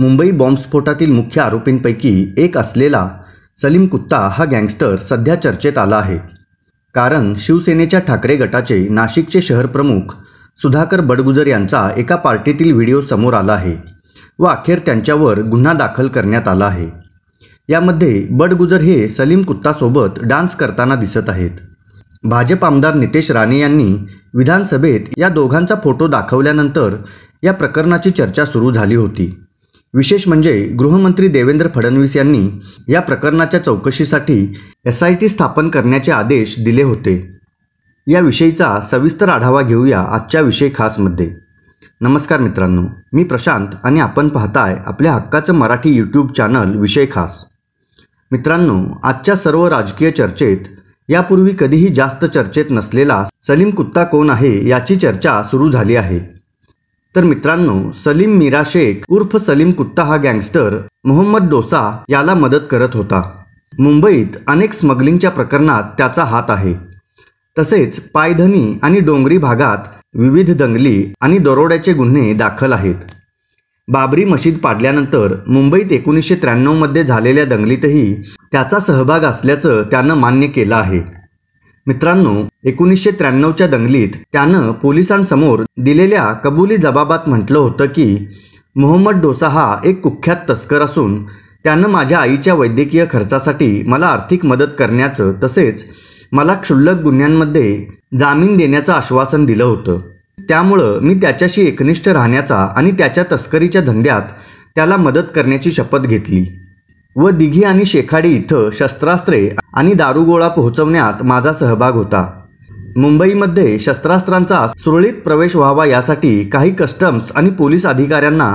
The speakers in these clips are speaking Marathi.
मुंबई बॉम्बस्फोटातील मुख्य आरोपींपैकी एक असलेला सलीम कुत्ता हा गँगस्टर सध्या चर्चेत आला आहे कारण शिवसेनेच्या ठाकरे गटाचे नाशिकचे शहरप्रमुख सुधाकर बडगुजर यांचा एका पार्टीतील व्हिडिओ समोर आला आहे व अखेर त्यांच्यावर गुन्हा दाखल करण्यात आला आहे यामध्ये बडगुजर हे सलीम कुत्तासोबत डान्स करताना दिसत आहेत भाजप आमदार नितेश राणे यांनी विधानसभेत या दोघांचा फोटो दाखवल्यानंतर या प्रकरणाची चर्चा सुरू झाली होती विशेष म्हणजे गृहमंत्री देवेंद्र फडणवीस यांनी या प्रकरणाच्या चौकशीसाठी एस आय टी स्थापन करण्याचे आदेश दिले होते याविषयीचा सविस्तर आढावा घेऊया आजच्या विषय खासमध्ये नमस्कार मित्रांनो मी प्रशांत आणि आपण पाहताय आपल्या हक्काचं मराठी यूट्यूब चॅनल विषय खास मित्रांनो आजच्या सर्व राजकीय चर्चेत यापूर्वी कधीही जास्त चर्चेत नसलेला सलीम कुत्ता कोण आहे याची चर्चा सुरू झाली आहे तर मित्रांनो सलीम मीरा शेख उर्फ सलीम कुत्ता हा गँगस्टर मोहम्मद डोसा याला मदत करत होता मुंबईत अनेक स्मगलिंगच्या प्रकरणात त्याचा हात आहे तसेच पायधनी आणि डोंगरी भागात विविध दंगली आणि दरोड्याचे गुन्हे दाखल आहेत बाबरी मशीद पाडल्यानंतर मुंबईत एकोणीसशे त्र्याण्णवमध्ये झालेल्या दंगलीतही त्याचा सहभाग असल्याचं त्यानं मान्य केलं आहे मित्रांनो एकोणीसशे त्र्याण्णवच्या दंगलीत त्यानं पोलिसांसमोर दिलेल्या कबुली जबाबात म्हटलं होतं की मोहम्मद डोसा हा एक कुख्यात तस्कर असून त्यानं माझ्या आईच्या वैद्यकीय खर्चासाठी मला आर्थिक मदत करण्याचं तसेच मला क्षुल्लक गुन्ह्यांमध्ये जामीन देण्याचं आश्वासन दिलं होतं त्यामुळं मी त्याच्याशी एकनिष्ठ राहण्याचा आणि त्याच्या तस्करीच्या धंद्यात त्याला मदत करण्याची शपथ घेतली व दिघी आणि शेखाडी इथं शस्त्रास्त्रे आणि दारुगोळा पोहोचवण्यात माझा सहभाग होता मुंबईमध्ये शस्त्रास्त्रांचा सुरळीत प्रवेश व्हावा यासाठी काही कस्टम्स आणि पोलीस अधिकाऱ्यांना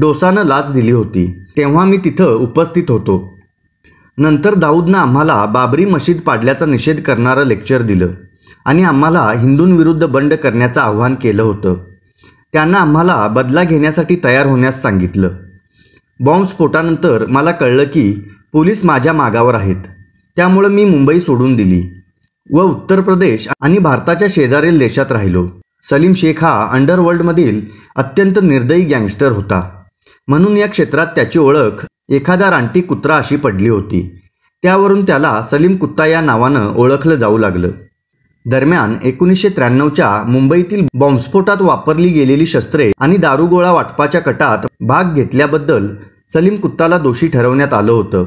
डोसानं लाच दिली होती तेव्हा मी तिथं उपस्थित होतो नंतर दाऊदनं आम्हाला बाबरी मशीद पाडल्याचा निषेध करणारं लेक्चर दिलं आणि आम्हाला हिंदूंविरुद्ध बंड करण्याचं आव्हान केलं होतं त्यांना आम्हाला बदला घेण्यासाठी तयार होण्यास सांगितलं बॉम्बस्फोटानंतर मला कळलं की पोलीस माझ्या मागावर आहेत त्यामुळं मी मुंबई सोडून दिली व उत्तर प्रदेश आणि भारताच्या शेजारील देशात राहिलो सलीम शेख हा अंडरवर्ल्डमधील अत्यंत निर्दयी गँगस्टर होता म्हणून या क्षेत्रात त्याची ओळख एखादा रानटी कुत्रा अशी पडली होती त्यावरून त्याला सलीम कुत्ता या नावानं ओळखलं जाऊ लागलं दरम्यान एकोणीसशे त्र्याण्णवच्या मुंबईतील बॉम्बस्फोटात वापरली गेलेली शस्त्रे आणि दारुगोळा वाटपाच्या कटात भाग घेतल्याबद्दल सलीम कुत्ताला दोषी ठरवण्यात आलं होतं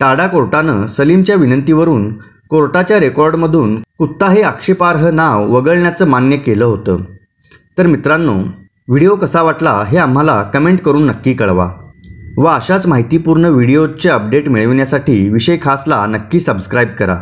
टाडा कोर्टानं सलीमच्या विनंतीवरून कोर्टाच्या रेकॉर्डमधून कुत्ता हे आक्षेपार्ह नाव वगळण्याचं मान्य केलं होतं तर मित्रांनो व्हिडिओ कसा वाटला हे आम्हाला कमेंट करून नक्की कळवा व अशाच माहितीपूर्ण व्हिडिओचे अपडेट मिळविण्यासाठी विषय खासला नक्की सबस्क्राईब करा